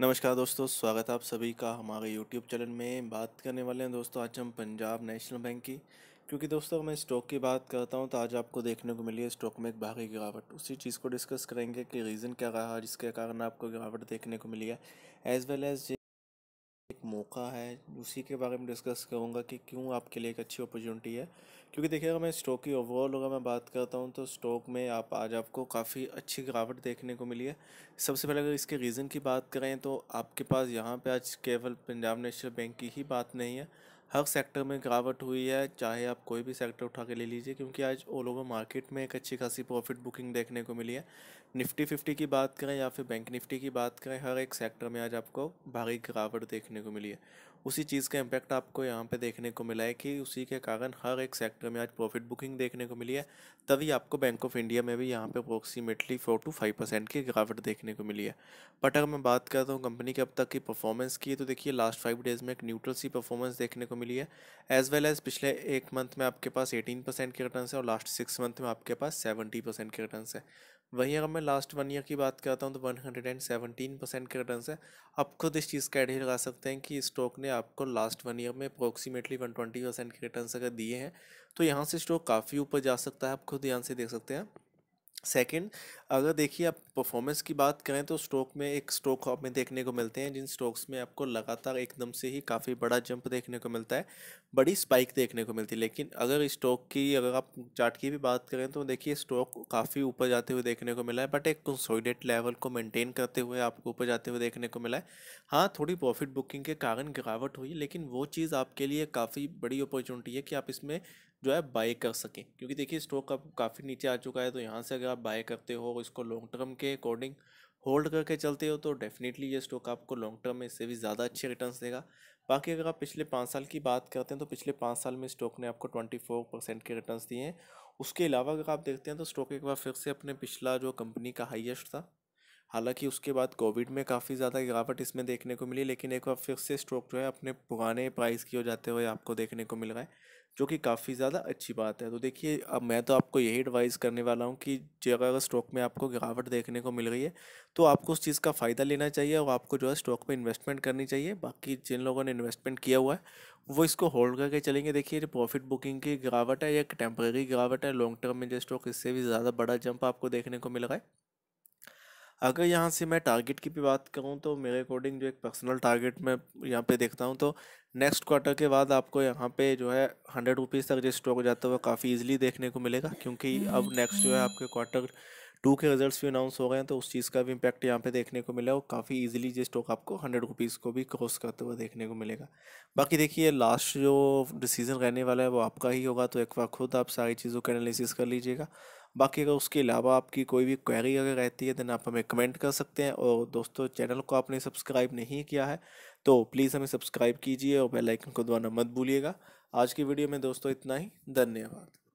नमस्कार दोस्तों स्वागत है आप सभी का हमारे YouTube चैनल में बात करने वाले हैं दोस्तों आज हम पंजाब नेशनल बैंक की क्योंकि दोस्तों मैं स्टॉक की बात करता हूं तो आज आपको देखने को मिली है स्टॉक में एक भारी गिरावट उसी चीज़ को डिस्कस करेंगे कि रीज़न क्या रहा जिसके कारण आपको गिरावट देखने को मिली है एज़ वेल एज़ मौका है उसी के बारे में डिस्कस करूँगा कि क्यों आपके लिए एक अच्छी अपॉर्चुनिटी है क्योंकि देखिए अगर मैं स्टॉक की ओवरऑल अगर मैं बात करता हूँ तो स्टॉक में आप आज आपको काफ़ी अच्छी गिरावट देखने को मिली है सबसे पहले अगर इसके रीज़न की बात करें तो आपके पास यहाँ पर आज केवल पंजाब नेशनल बैंक की ही बात नहीं है हर सेक्टर में गिरावट हुई है चाहे आप कोई भी सेक्टर उठा के ले लीजिए क्योंकि आज ऑल ओवर मार्केट में एक अच्छी खासी प्रॉफिट बुकिंग देखने को मिली है निफ्टी फिफ्टी की बात करें या फिर बैंक निफ्टी की बात करें हर एक सेक्टर में आज आपको भारी गिरावट देखने को मिली है उसी चीज़ का इम्पैक्ट आपको यहाँ पे देखने को मिला है कि उसी के कारण हर एक सेक्टर में आज प्रॉफिट बुकिंग देखने को मिली है तभी आपको बैंक ऑफ इंडिया में भी यहाँ पे approximately four to five percent की गिरावट देखने को मिली है बट अगर मैं बात करता हूँ कंपनी के अब तक की परफॉर्मेंस की तो देखिए लास्ट फाइव डेज़ में एक न्यूट्रल सी परफॉर्मेंस देखने को मिली है एज वेल एज़ पिछले एक मंथ में आपके पास एटीन परसेंट के रिटर्न है और लास्ट सिक्स मंथ में आपके पास सेवेंटी परसेंट के रिटर्न है वहीं अगर मैं लास्ट वन ईयर की बात करता हूँ तो one hundred and seventeen percent के रिटर्न है आप खुद इस चीज़ का आइडिया लगा सकते हैं कि स्टॉक ने आपको लास्ट वन ईयर में अप्रोक्सीमेटली वन ट्वेंटी परसेंट के रिटर्न अगर दिए हैं तो यहाँ से स्टॉक काफ़ी ऊपर जा सकता है आप खुद यहाँ से देख सकते हैं सेकंड अगर देखिए आप परफॉर्मेंस की बात करें तो स्टॉक में एक स्टॉक आप में देखने को मिलते हैं जिन स्टॉक्स में आपको लगातार एकदम से ही काफ़ी बड़ा जंप देखने को मिलता है बड़ी स्पाइक देखने को मिलती है लेकिन अगर स्टॉक की अगर आप चार्ट की भी बात करें तो देखिए स्टॉक काफ़ी ऊपर जाते हुए देखने को मिला है बट एक कंसोलिडेट लेवल को मेनटेन करते हुए आपको ऊपर जाते हुए देखने को मिला है हाँ थोड़ी प्रॉफिट बुकिंग के कारण गिरावट हुई लेकिन वो चीज़ आपके लिए काफ़ी बड़ी अपॉर्चुनिटी है कि आप इसमें जो है बाय कर सकें क्योंकि देखिए स्टॉक अब काफ़ी नीचे आ चुका है तो यहाँ से अगर आप बाय करते हो इसको लॉन्ग टर्म के अकॉर्डिंग होल्ड करके चलते हो तो डेफिनेटली ये स्टॉक आपको लॉन्ग टर्म में इससे भी ज़्यादा अच्छे रिटर्न देगा बाकी अगर आप पिछले पाँच साल की बात करते हैं तो पिछले पाँच साल में स्टॉक ने आपको ट्वेंटी फोर परसेंट के रिटर्न दिए हैं उसके अलावा अगर आप देखते हैं तो स्टॉक एक बार फिर से अपने पिछला जो कंपनी का हाइएस्ट था हालांकि उसके बाद कोविड में काफ़ी ज़्यादा गिरावट इसमें देखने को मिली लेकिन एक बार फिर से स्टॉक जो है अपने पुराने प्राइस की हो जाते हुए आपको देखने को मिल रहा है जो कि काफ़ी ज़्यादा अच्छी बात है तो देखिए अब मैं तो आपको यही एडवाइस करने वाला हूँ कि अगर स्टॉक में आपको गिरावट देखने को मिल रही है तो आपको उस चीज़ का फ़ायदा लेना चाहिए और आपको जो है स्टॉक में इन्वेस्टमेंट करनी चाहिए बाकी जिन लोगों ने इन्वेस्टमेंट किया हुआ है वो इसको होल्ड करके चलेंगे देखिए जो प्रॉफिट बुकिंग की गिरावट है या टेम्प्रेरी गिरावट है लॉन्ग टर्म में जो स्टॉक इससे भी ज़्यादा बड़ा जंप आपको देखने को मिल रहा है अगर यहाँ से मैं टारगेट की भी बात करूँ तो मेरे अकॉर्डिंग जो एक पर्सनल टारगेट मैं यहाँ पे देखता हूँ तो नेक्स्ट क्वार्टर के बाद आपको यहाँ पे जो है हंड्रेड रुपीज़ तक जो स्टॉक जाता वह काफ़ी ईजिली देखने को मिलेगा क्योंकि हम्म, अब नेक्स्ट जो है हम्म। आपके क्वार्टर टू के रिजल्ट्स भी अनाउंस हो गए हैं तो उस चीज़ का भी इम्पैक्ट यहाँ पे देखने को मिला और काफ़ी इजीली ये स्टॉक आपको हंड्रेड रुपीज़ को भी क्रॉस करते हुए देखने को मिलेगा बाकी देखिए लास्ट जो डिसीजन रहने वाला है वो आपका ही होगा तो एक बार खुद आप सारी चीज़ों का एनालिसिस कर लीजिएगा बाकी अगर उसके अलावा आपकी कोई भी क्वेरी अगर रहती है देन आप हमें कमेंट कर सकते हैं और दोस्तों चैनल को आपने सब्सक्राइब नहीं किया है तो प्लीज़ हमें सब्सक्राइब कीजिए और बेल आइकन को दबाना मत भूलिएगा आज की वीडियो में दोस्तों इतना ही धन्यवाद